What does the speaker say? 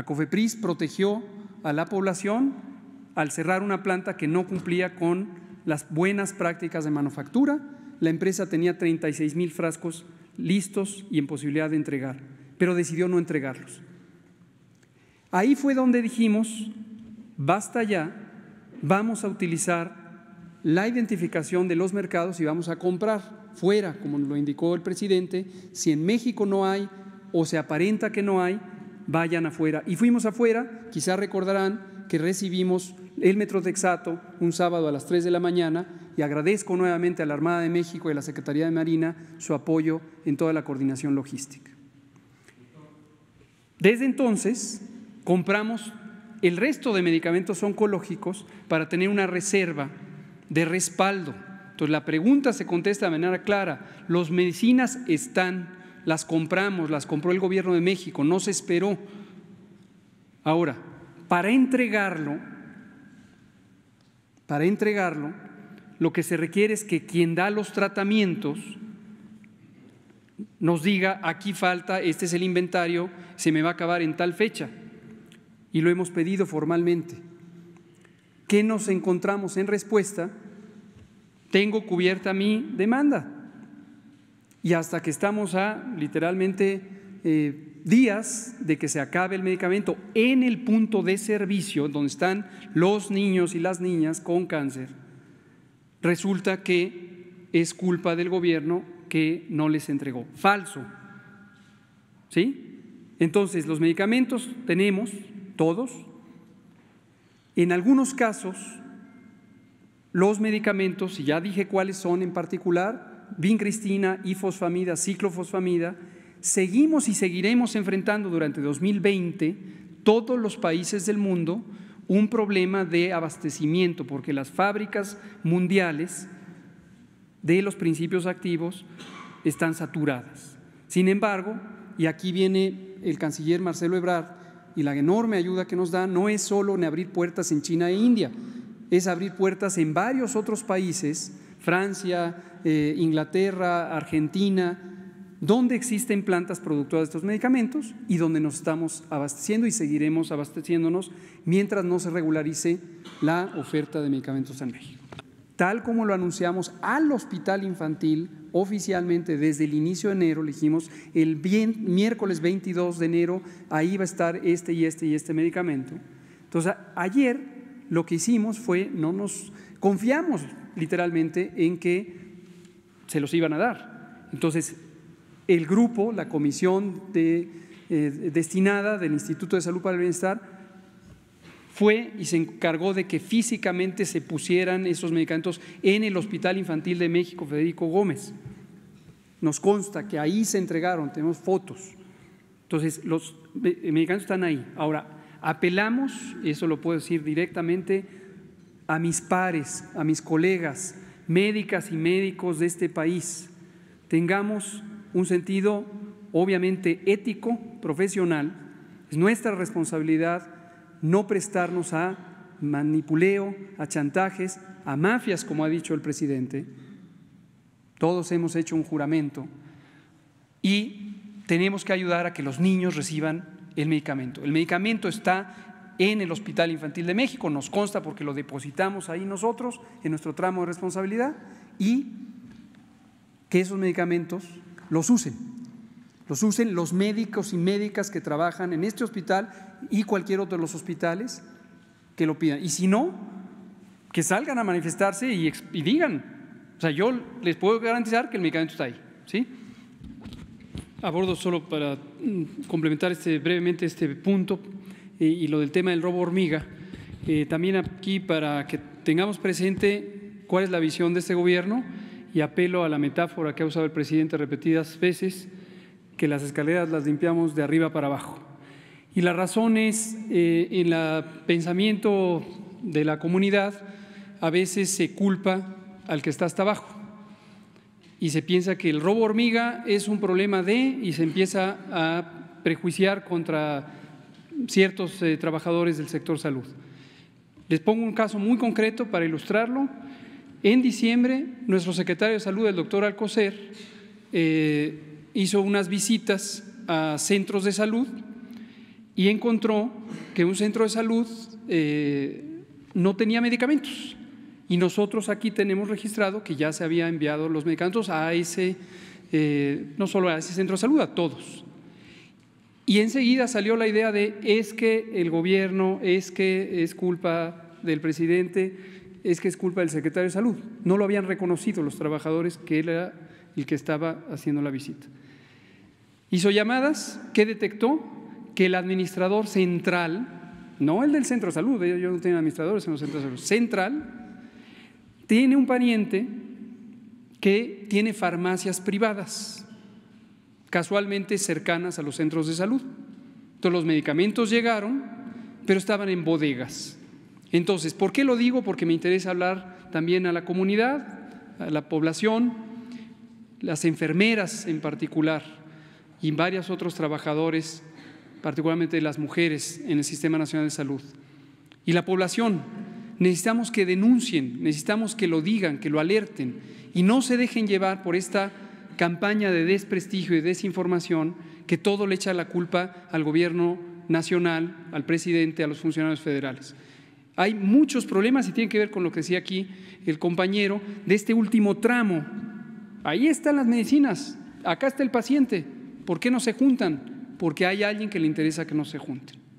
La COFEPRIS protegió a la población al cerrar una planta que no cumplía con las buenas prácticas de manufactura. La empresa tenía 36 mil frascos listos y en posibilidad de entregar, pero decidió no entregarlos. Ahí fue donde dijimos, basta ya, vamos a utilizar la identificación de los mercados y vamos a comprar fuera, como lo indicó el presidente, si en México no hay o se aparenta que no hay, vayan afuera. Y fuimos afuera, quizás recordarán que recibimos el metro metrotexato un sábado a las 3 de la mañana y agradezco nuevamente a la Armada de México y a la Secretaría de Marina su apoyo en toda la coordinación logística. Desde entonces compramos el resto de medicamentos oncológicos para tener una reserva de respaldo. Entonces la pregunta se contesta de manera clara, ¿los medicinas están las compramos, las compró el gobierno de México, no se esperó. Ahora, para entregarlo, para entregarlo, lo que se requiere es que quien da los tratamientos nos diga, aquí falta, este es el inventario, se me va a acabar en tal fecha. Y lo hemos pedido formalmente. ¿Qué nos encontramos en respuesta? Tengo cubierta mi demanda y hasta que estamos a literalmente eh, días de que se acabe el medicamento en el punto de servicio donde están los niños y las niñas con cáncer, resulta que es culpa del gobierno que no les entregó. Falso. ¿Sí? Entonces, los medicamentos tenemos todos. En algunos casos, los medicamentos, y ya dije cuáles son en particular, y fosfamida, ciclofosfamida, seguimos y seguiremos enfrentando durante 2020 todos los países del mundo un problema de abastecimiento, porque las fábricas mundiales de los principios activos están saturadas. Sin embargo, y aquí viene el canciller Marcelo Ebrard y la enorme ayuda que nos da, no es solo en abrir puertas en China e India, es abrir puertas en varios otros países, Francia, eh, Inglaterra, Argentina, donde existen plantas productoras de estos medicamentos y donde nos estamos abasteciendo y seguiremos abasteciéndonos mientras no se regularice la oferta de medicamentos en México. Tal como lo anunciamos al hospital infantil oficialmente desde el inicio de enero, le dijimos el bien, miércoles 22 de enero, ahí va a estar este y este y este medicamento. Entonces, ayer lo que hicimos fue, no nos confiamos literalmente en que se los iban a dar. Entonces, el grupo, la comisión eh, destinada del Instituto de Salud para el Bienestar, fue y se encargó de que físicamente se pusieran esos medicamentos en el Hospital Infantil de México Federico Gómez. Nos consta que ahí se entregaron, tenemos fotos. Entonces, los eh, medicamentos están ahí. Ahora, apelamos, eso lo puedo decir directamente, a mis pares, a mis colegas, médicas y médicos de este país tengamos un sentido obviamente ético, profesional. Es nuestra responsabilidad no prestarnos a manipuleo, a chantajes, a mafias, como ha dicho el presidente. Todos hemos hecho un juramento y tenemos que ayudar a que los niños reciban el medicamento. El medicamento está en el Hospital Infantil de México, nos consta porque lo depositamos ahí nosotros en nuestro tramo de responsabilidad y que esos medicamentos los usen, los usen los médicos y médicas que trabajan en este hospital y cualquier otro de los hospitales que lo pidan. Y si no, que salgan a manifestarse y, digan, o sea, yo les puedo garantizar que el medicamento está ahí, ¿sí? Abordo solo para mm, complementar este, brevemente este punto y, lo del tema del robo hormiga. Eh, también aquí para que tengamos presente cuál es la visión de este gobierno y apelo a la metáfora que ha usado el presidente repetidas veces, que las escaleras las limpiamos de arriba para abajo. Y la razón es, eh, en el pensamiento de la comunidad, a veces se culpa al que está hasta abajo y se piensa que el robo hormiga es un problema de y se empieza a prejuiciar contra ciertos eh, trabajadores del sector salud. Les pongo un caso muy concreto para ilustrarlo. En diciembre, nuestro secretario de Salud, el doctor Alcocer, eh, hizo unas visitas a centros de salud y encontró que un centro de salud eh, no tenía medicamentos. Y nosotros aquí tenemos registrado que ya se había enviado los medicamentos a ese, no solo a ese centro de salud, a todos. Y enseguida salió la idea de es que el gobierno, es que es culpa del presidente, es que es culpa del secretario de salud. No lo habían reconocido los trabajadores que él era el que estaba haciendo la visita. Hizo llamadas que detectó que el administrador central, no el del centro de salud, eh, yo no tienen administradores en los centros de salud, central, tiene un pariente que tiene farmacias privadas casualmente cercanas a los centros de salud. todos los medicamentos llegaron, pero estaban en bodegas. Entonces, ¿por qué lo digo? Porque me interesa hablar también a la comunidad, a la población, las enfermeras en particular y varios otros trabajadores, particularmente las mujeres en el Sistema Nacional de Salud. Y la población, necesitamos que denuncien, necesitamos que lo digan, que lo alerten y no se dejen llevar por esta campaña de desprestigio y desinformación que todo le echa la culpa al gobierno nacional, al presidente, a los funcionarios federales. Hay muchos problemas y tienen que ver con lo que decía aquí el compañero de este último tramo. Ahí están las medicinas, acá está el paciente. ¿Por qué no se juntan? Porque hay alguien que le interesa que no se junten.